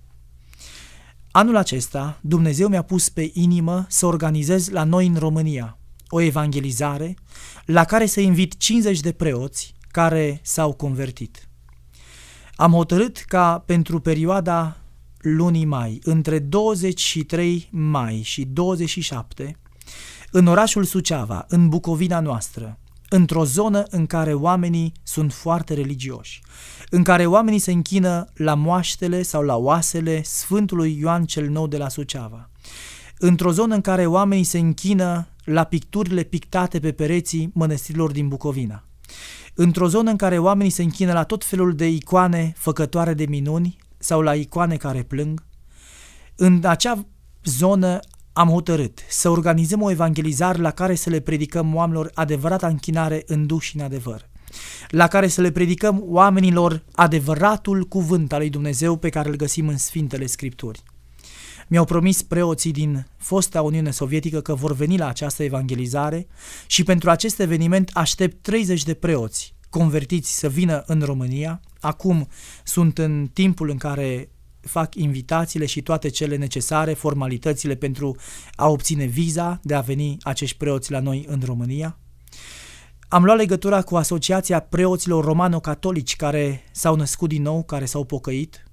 A: Anul acesta, Dumnezeu mi-a pus pe inimă să organizez la noi în România o evangelizare la care să invit 50 de preoți care s-au convertit. Am hotărât ca pentru perioada lunii mai, între 23 mai și 27 în orașul Suceava, în Bucovina noastră, într-o zonă în care oamenii sunt foarte religioși, în care oamenii se închină la moaștele sau la oasele Sfântului Ioan cel Nou de la Suceava, într-o zonă în care oamenii se închină la picturile pictate pe pereții mănăstirilor din Bucovina, într-o zonă în care oamenii se închină la tot felul de icoane făcătoare de minuni sau la icoane care plâng, în acea zonă am hotărât să organizăm o evangelizare la care să le predicăm oamenilor adevărata închinare în duș și în adevăr, la care să le predicăm oamenilor adevăratul cuvânt al lui Dumnezeu pe care îl găsim în Sfintele Scripturi. Mi-au promis preoții din fosta Uniune Sovietică că vor veni la această evangelizare și pentru acest eveniment aștept 30 de preoți convertiți să vină în România. Acum sunt în timpul în care fac invitațiile și toate cele necesare, formalitățile pentru a obține viza de a veni acești preoți la noi în România. Am luat legătura cu Asociația Preoților Romano-Catolici care s-au născut din nou, care s-au pocăit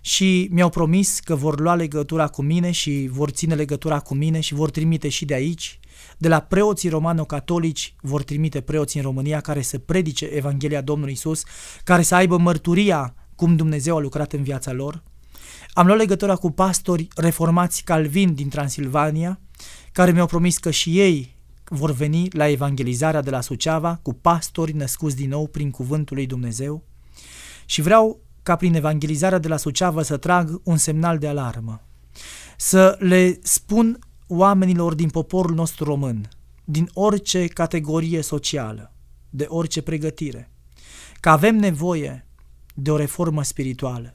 A: și mi-au promis că vor lua legătura cu mine și vor ține legătura cu mine și vor trimite și de aici. De la preoții romano-catolici vor trimite preoți în România care să predice Evanghelia Domnului Isus, care să aibă mărturia cum Dumnezeu a lucrat în viața lor. Am luat legătura cu pastori reformați calvin din Transilvania, care mi-au promis că și ei vor veni la evangelizarea de la Suceava cu pastori născuți din nou prin cuvântul lui Dumnezeu și vreau ca prin evangelizarea de la Suceava să trag un semnal de alarmă, să le spun oamenilor din poporul nostru român, din orice categorie socială, de orice pregătire, că avem nevoie de o reformă spirituală,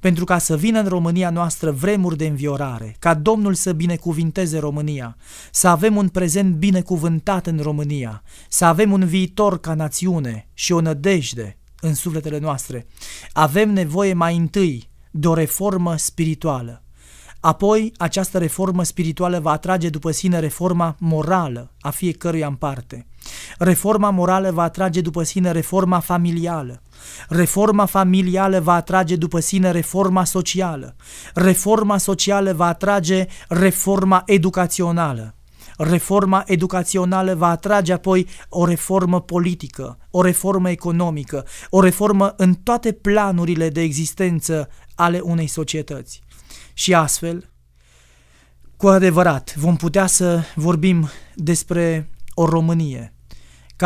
A: pentru ca să vină în România noastră vremuri de înviorare, ca Domnul să binecuvinteze România, să avem un prezent binecuvântat în România, să avem un viitor ca națiune și o nădejde în sufletele noastre. Avem nevoie mai întâi de o reformă spirituală. Apoi, această reformă spirituală va atrage după sine reforma morală a fiecăruia în parte. Reforma morală va atrage după sine reforma familială. Reforma familială va atrage după sine reforma socială. Reforma socială va atrage reforma educațională. Reforma educațională va atrage apoi o reformă politică, o reformă economică, o reformă în toate planurile de existență ale unei societăți. Și astfel, cu adevărat, vom putea să vorbim despre o Românie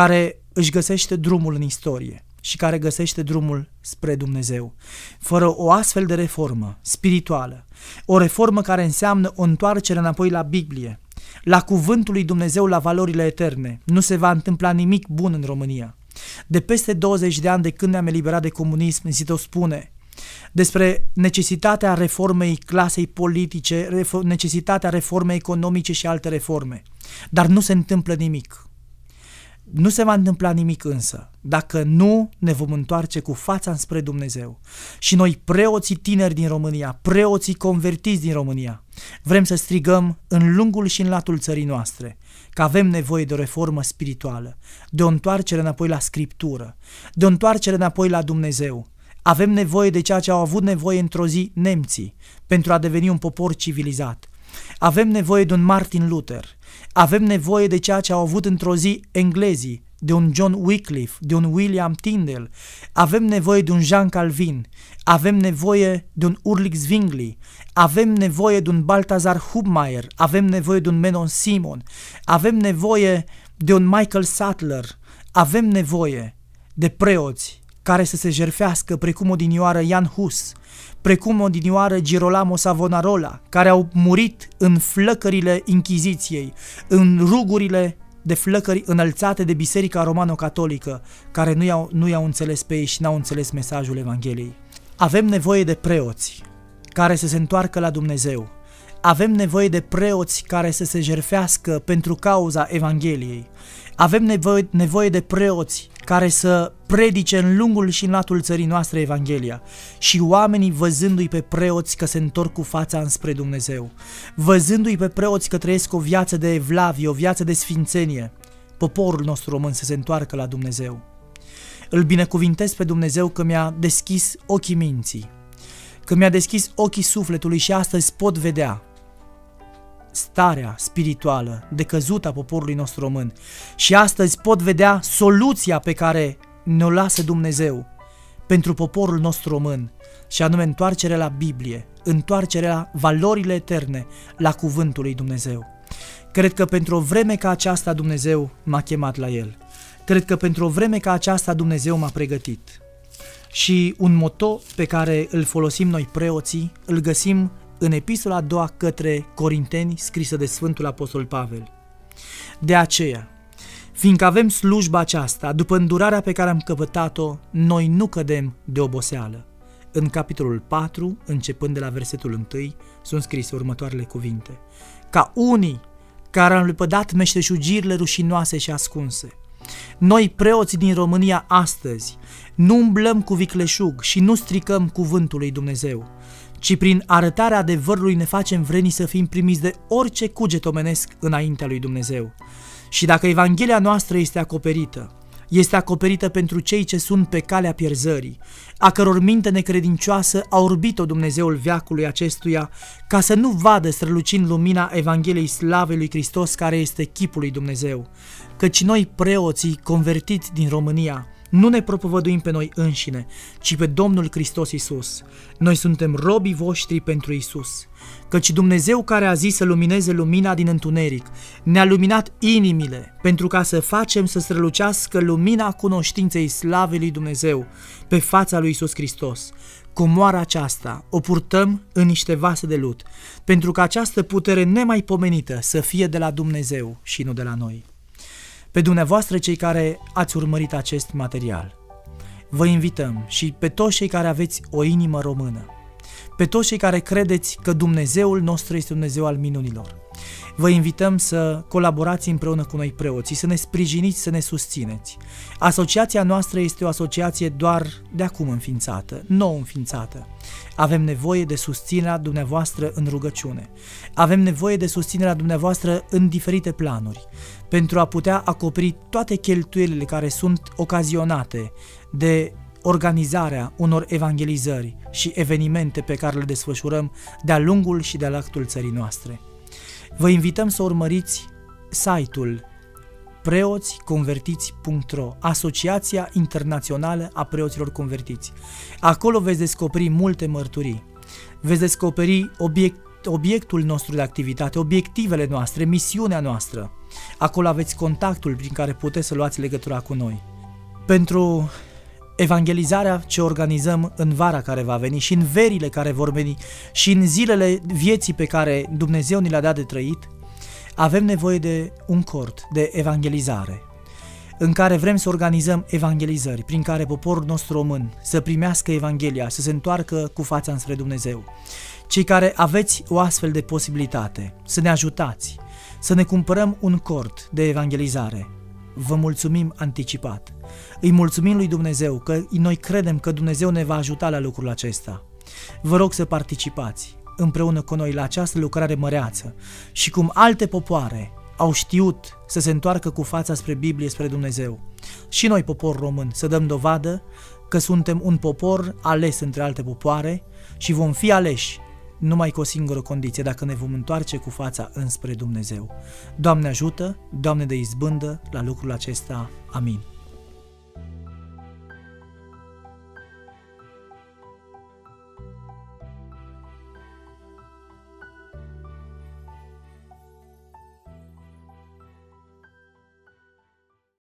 A: care își găsește drumul în istorie și care găsește drumul spre Dumnezeu. Fără o astfel de reformă spirituală, o reformă care înseamnă o întoarcere înapoi la Biblie, la cuvântul lui Dumnezeu, la valorile eterne, nu se va întâmpla nimic bun în România. De peste 20 de ani de când ne-am eliberat de comunism, Zito spune despre necesitatea reformei clasei politice, necesitatea reformei economice și alte reforme. Dar nu se întâmplă nimic. Nu se va întâmpla nimic însă dacă nu ne vom întoarce cu fața înspre Dumnezeu. Și noi, preoții tineri din România, preoții convertiți din România, vrem să strigăm în lungul și în latul țării noastre că avem nevoie de o reformă spirituală, de o întoarcere înapoi la Scriptură, de o întoarcere înapoi la Dumnezeu. Avem nevoie de ceea ce au avut nevoie într-o zi nemții pentru a deveni un popor civilizat. Avem nevoie de un Martin Luther, avem nevoie de ceea ce au avut într-o zi englezii, de un John Wycliffe, de un William Tyndale, avem nevoie de un Jean Calvin, avem nevoie de un Urlich Zwingli, avem nevoie de un Baltazar Hubmaier, avem nevoie de un Menon Simon, avem nevoie de un Michael Sattler, avem nevoie de preoți care să se jerfească precum odinioară Jan Hus, precum odinioară Girolamo Savonarola, care au murit în flăcările Inchiziției, în rugurile de flăcări înălțate de Biserica Romano-Catolică, care nu i-au, nu i-au înțeles pe ei și n-au înțeles mesajul Evangheliei. Avem nevoie de preoți care să se întoarcă la Dumnezeu. Avem nevoie de preoți care să se jerfească pentru cauza Evangheliei. Avem nevoie, nevoie de preoți care să predice în lungul și în latul țării noastre Evanghelia și oamenii văzându-i pe preoți că se întorc cu fața înspre Dumnezeu, văzându-i pe preoți că trăiesc o viață de evlavie, o viață de sfințenie, poporul nostru român să se întoarcă la Dumnezeu. Îl binecuvintez pe Dumnezeu că mi-a deschis ochii minții, că mi-a deschis ochii sufletului și astăzi pot vedea starea spirituală decăzută a poporului nostru român și astăzi pot vedea soluția pe care ne-o lasă Dumnezeu pentru poporul nostru român și anume întoarcerea la Biblie, întoarcerea la valorile eterne, la cuvântul lui Dumnezeu. Cred că pentru o vreme ca aceasta Dumnezeu m-a chemat la El. Cred că pentru o vreme ca aceasta Dumnezeu m-a pregătit. Și un moto pe care îl folosim noi preoții, îl găsim în epistola a doua către Corinteni scrisă de Sfântul Apostol Pavel. De aceea, fiindcă avem slujba aceasta, după îndurarea pe care am căpătat-o, noi nu cădem de oboseală. În capitolul 4, începând de la versetul 1, sunt scrise următoarele cuvinte. Ca unii care au lepădat meșteșugirile rușinoase și ascunse. Noi, preoții din România astăzi, nu umblăm cu vicleșug și nu stricăm cuvântul lui Dumnezeu, ci prin arătarea adevărului ne facem vreni să fim primiți de orice cuget omenesc înaintea lui Dumnezeu. Și dacă Evanghelia noastră este acoperită, este acoperită pentru cei ce sunt pe calea pierzării, a căror minte necredincioasă a orbit-o Dumnezeul veacului acestuia, ca să nu vadă strălucind lumina Evangheliei Slavei lui Hristos care este chipul lui Dumnezeu. Căci noi preoții convertiți din România, nu ne propovăduim pe noi înșine, ci pe Domnul Hristos Isus. Noi suntem robii voștri pentru Isus. Căci Dumnezeu care a zis să lumineze lumina din întuneric, ne-a luminat inimile pentru ca să facem să strălucească lumina cunoștinței slavei lui Dumnezeu pe fața lui Isus Hristos. Comoara aceasta o purtăm în niște vase de lut, pentru ca această putere nemaipomenită să fie de la Dumnezeu și nu de la noi pe dumneavoastră cei care ați urmărit acest material. Vă invităm și pe toți cei care aveți o inimă română, pe toți cei care credeți că Dumnezeul nostru este Dumnezeu al minunilor. Vă invităm să colaborați împreună cu noi preoții, să ne sprijiniți, să ne susțineți. Asociația noastră este o asociație doar de acum înființată, nou înființată. Avem nevoie de susținerea dumneavoastră în rugăciune. Avem nevoie de susținerea dumneavoastră în diferite planuri pentru a putea acoperi toate cheltuielile care sunt ocazionate de organizarea unor evangelizări și evenimente pe care le desfășurăm de-a lungul și de-a lactul țării noastre. Vă invităm să urmăriți site-ul preoțiconvertiți.ro, Asociația Internațională a Preoților Convertiți. Acolo veți descoperi multe mărturii. Veți descoperi obiect, obiectul nostru de activitate, obiectivele noastre, misiunea noastră Acolo aveți contactul prin care puteți să luați legătura cu noi. Pentru evangelizarea ce organizăm în vara care va veni și în verile care vor veni și în zilele vieții pe care Dumnezeu ni le-a dat de trăit, avem nevoie de un cort de evangelizare în care vrem să organizăm evangelizări prin care poporul nostru român să primească Evanghelia, să se întoarcă cu fața înspre Dumnezeu. Cei care aveți o astfel de posibilitate, să ne ajutați, să ne cumpărăm un cort de evangelizare. Vă mulțumim anticipat. Îi mulțumim lui Dumnezeu că noi credem că Dumnezeu ne va ajuta la lucrul acesta. Vă rog să participați împreună cu noi la această lucrare măreață și cum alte popoare au știut să se întoarcă cu fața spre Biblie, spre Dumnezeu. Și noi, popor român, să dăm dovadă că suntem un popor ales între alte popoare și vom fi aleși numai cu o singură condiție, dacă ne vom întoarce cu fața înspre Dumnezeu. Doamne ajută, Doamne de izbândă la lucrul acesta. Amin.